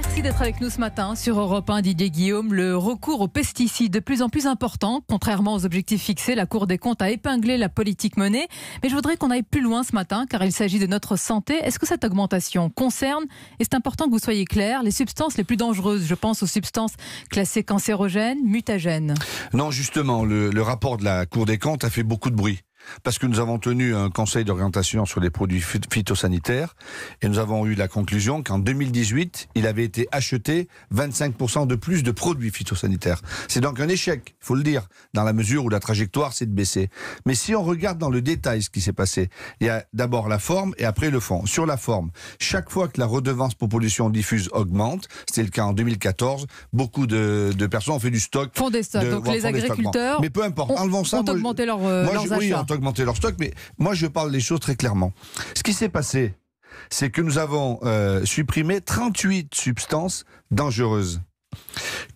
Merci d'être avec nous ce matin sur Europe 1, Didier Guillaume. Le recours aux pesticides de plus en plus important, contrairement aux objectifs fixés, la Cour des comptes a épinglé la politique menée. Mais je voudrais qu'on aille plus loin ce matin, car il s'agit de notre santé. Est-ce que cette augmentation concerne, et c'est important que vous soyez clair, les substances les plus dangereuses Je pense aux substances classées cancérogènes, mutagènes. Non, justement, le, le rapport de la Cour des comptes a fait beaucoup de bruit parce que nous avons tenu un conseil d'orientation sur les produits phytosanitaires et nous avons eu la conclusion qu'en 2018, il avait été acheté 25% de plus de produits phytosanitaires. C'est donc un échec faut le dire, dans la mesure où la trajectoire, c'est de baisser. Mais si on regarde dans le détail ce qui s'est passé, il y a d'abord la forme et après le fond. Sur la forme, chaque fois que la redevance pour pollution diffuse augmente, c'était le cas en 2014, beaucoup de, personnes ont fait du stock. Font des stocks, donc les agriculteurs. Mais peu importe, ont, augmenté leur, euh, leurs achats. Oui, ont augmenté leur stock, mais moi je parle des choses très clairement. Ce qui s'est passé, c'est que nous avons euh, supprimé 38 substances dangereuses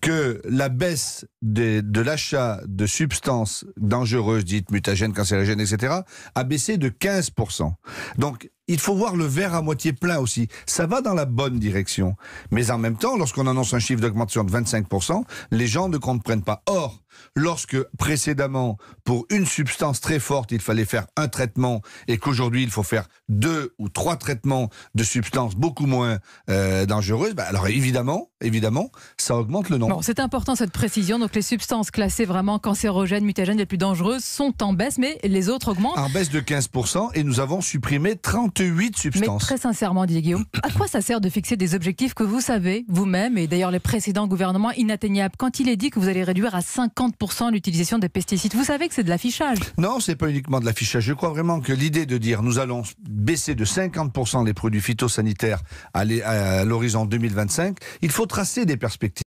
que la baisse de l'achat de substances dangereuses, dites mutagènes, cancérigènes, etc., a baissé de 15%. Donc il faut voir le verre à moitié plein aussi. Ça va dans la bonne direction. Mais en même temps, lorsqu'on annonce un chiffre d'augmentation de 25%, les gens ne comprennent pas. Or, lorsque précédemment, pour une substance très forte, il fallait faire un traitement et qu'aujourd'hui, il faut faire deux ou trois traitements de substances beaucoup moins euh, dangereuses, bah, alors évidemment, évidemment, ça augmente le nombre. c'est important cette précision. Donc, les substances classées vraiment cancérogènes, mutagènes, les plus dangereuses sont en baisse, mais les autres augmentent. En baisse de 15% et nous avons supprimé 30 Huit substances. Mais très sincèrement, dit Guillaume, à quoi ça sert de fixer des objectifs que vous savez, vous-même, et d'ailleurs les précédents gouvernements, inatteignables Quand il est dit que vous allez réduire à 50% l'utilisation des pesticides, vous savez que c'est de l'affichage. Non, c'est pas uniquement de l'affichage. Je crois vraiment que l'idée de dire nous allons baisser de 50% les produits phytosanitaires à l'horizon 2025, il faut tracer des perspectives.